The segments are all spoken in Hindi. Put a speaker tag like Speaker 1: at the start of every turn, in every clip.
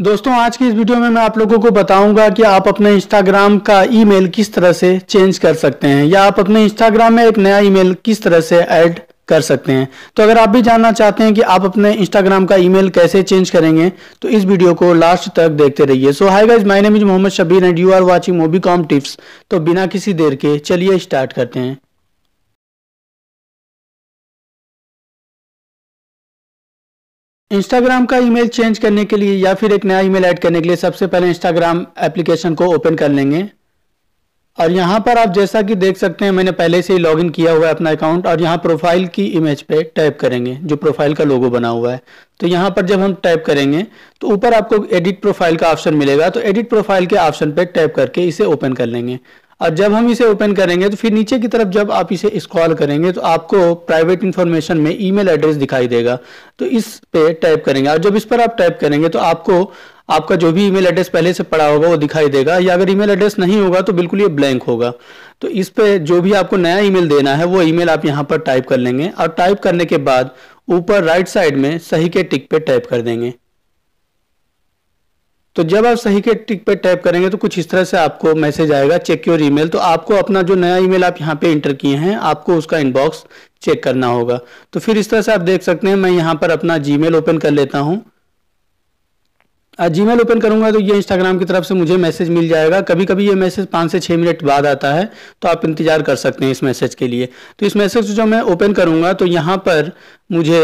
Speaker 1: दोस्तों आज की इस वीडियो में मैं आप लोगों को बताऊंगा कि आप अपने इंस्टाग्राम का ईमेल किस तरह से चेंज कर सकते हैं या आप अपने इंस्टाग्राम में एक नया ईमेल किस तरह से ऐड कर सकते हैं तो अगर आप भी जानना चाहते हैं कि आप अपने इंस्टाग्राम का ईमेल कैसे चेंज करेंगे तो इस वीडियो को लास्ट तक देखते रहिए so hi guys my name is Mohammad Shabir and you are watching Mobi com tips तो बिना किसी देर के चलिए स्टार्ट करते हैं इंस्टाग्राम का ईमेल चेंज करने के लिए या फिर एक नया ईमेल ऐड करने के लिए सबसे पहले इंस्टाग्राम एप्लीकेशन को ओपन कर लेंगे और यहाँ पर आप जैसा कि देख सकते हैं मैंने पहले से ही लॉगिन किया हुआ है अपना अकाउंट और यहाँ प्रोफाइल की इमेज पे टाइप करेंगे जो प्रोफाइल का लोगो बना हुआ है तो यहाँ पर जब हम टाइप करेंगे तो ऊपर आपको एडिट प्रोफाइल का ऑप्शन मिलेगा तो एडिट प्रोफाइल के ऑप्शन पे टाइप करके इसे ओपन कर लेंगे और जब हम इसे ओपन करेंगे तो फिर नीचे की तरफ जब आप इसे स्क्रॉल करेंगे तो आपको प्राइवेट इन्फॉर्मेशन में ईमेल एड्रेस दिखाई देगा तो इस पे टाइप करेंगे और जब इस पर आप टाइप करेंगे तो आपको आपका जो भी ईमेल एड्रेस पहले से पड़ा होगा वो दिखाई देगा या अगर ईमेल एड्रेस नहीं होगा तो बिल्कुल ये ब्लैंक होगा तो इस पे जो भी आपको नया ईमेल देना है वो ईमेल आप यहाँ पर टाइप कर लेंगे और टाइप करने के बाद ऊपर राइट साइड में सही के टिक पे टाइप कर देंगे तो जब आप सही के टिक पे टैप करेंगे तो कुछ इस तरह से आपको मैसेज आएगा चेक योर ईमेल तो आपको अपना जो नया ईमेल आप यहाँ पे इंटर किए हैं आपको उसका इनबॉक्स चेक करना होगा तो फिर इस तरह से आप देख सकते हैं मैं यहाँ पर अपना जी ओपन कर लेता हूँ जी मेल ओपन करूंगा तो ये इंस्टाग्राम की तरफ से मुझे मैसेज मिल जाएगा कभी कभी ये मैसेज पाँच से छः मिनट बाद आता है तो आप इंतजार कर सकते हैं इस मैसेज के लिए तो इस मैसेज जो मैं ओपन करूंगा तो यहाँ पर मुझे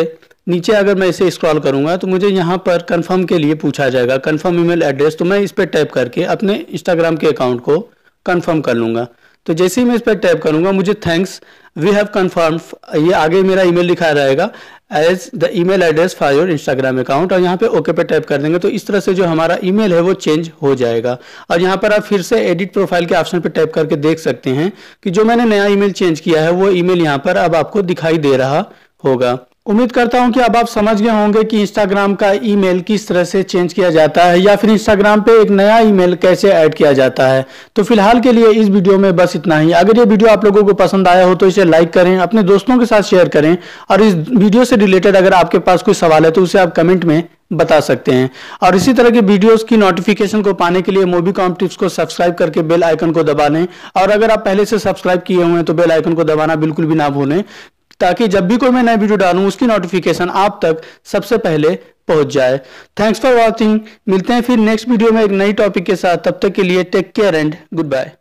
Speaker 1: नीचे अगर मैं इसे स्क्रॉल करूंगा तो मुझे यहाँ पर कंफर्म के लिए पूछा जाएगा कंफर्म ईमेल एड्रेस तो मैं इस पर टैप करके अपने इंस्टाग्राम के अकाउंट को कंफर्म कर लूंगा तो जैसे ही मैं इस पर टैप करूंगा मुझे थैंक्स वी हैव कन्फर्म ये आगे मेरा ईमेल लिखा रहेगा as the email address for your Instagram account और यहाँ पे ओके पे टैप कर देंगे तो इस तरह से जो हमारा ईमेल है वो चेंज हो जाएगा और यहाँ पर आप फिर से एडिट प्रोफाइल के ऑप्शन पे टाइप करके देख सकते हैं कि जो मैंने नया ईमेल चेंज किया है वो ईमेल यहाँ पर अब आपको दिखाई दे रहा होगा उम्मीद करता हूं कि अब आप समझ गए होंगे कि इंस्टाग्राम का ईमेल किस तरह से चेंज किया जाता है या फिर इंस्टाग्राम पे एक नया ईमेल कैसे ऐड किया जाता है तो फिलहाल के लिए इस वीडियो में बस इतना ही अगर ये वीडियो आप लोगों को पसंद आया हो तो इसे लाइक करें अपने दोस्तों के साथ शेयर करें और इस वीडियो से रिलेटेड अगर आपके पास कोई सवाल है तो उसे आप कमेंट में बता सकते हैं और इसी तरह के वीडियोस की नोटिफिकेशन को पाने के लिए मोबी कॉम टिप्स को सब्सक्राइब करके बेल आइकन को दबा लें और अगर आप पहले से सब्सक्राइब किए हुए हैं तो बेल आइकन को दबाना बिल्कुल भी ना भूलें ताकि जब भी कोई मैं नया वीडियो डालूं उसकी नोटिफिकेशन आप तक सबसे पहले पहुंच जाए थैंक्स फॉर वॉचिंग मिलते हैं फिर नेक्स्ट वीडियो में एक नई टॉपिक के साथ तब तक के लिए take care and good bye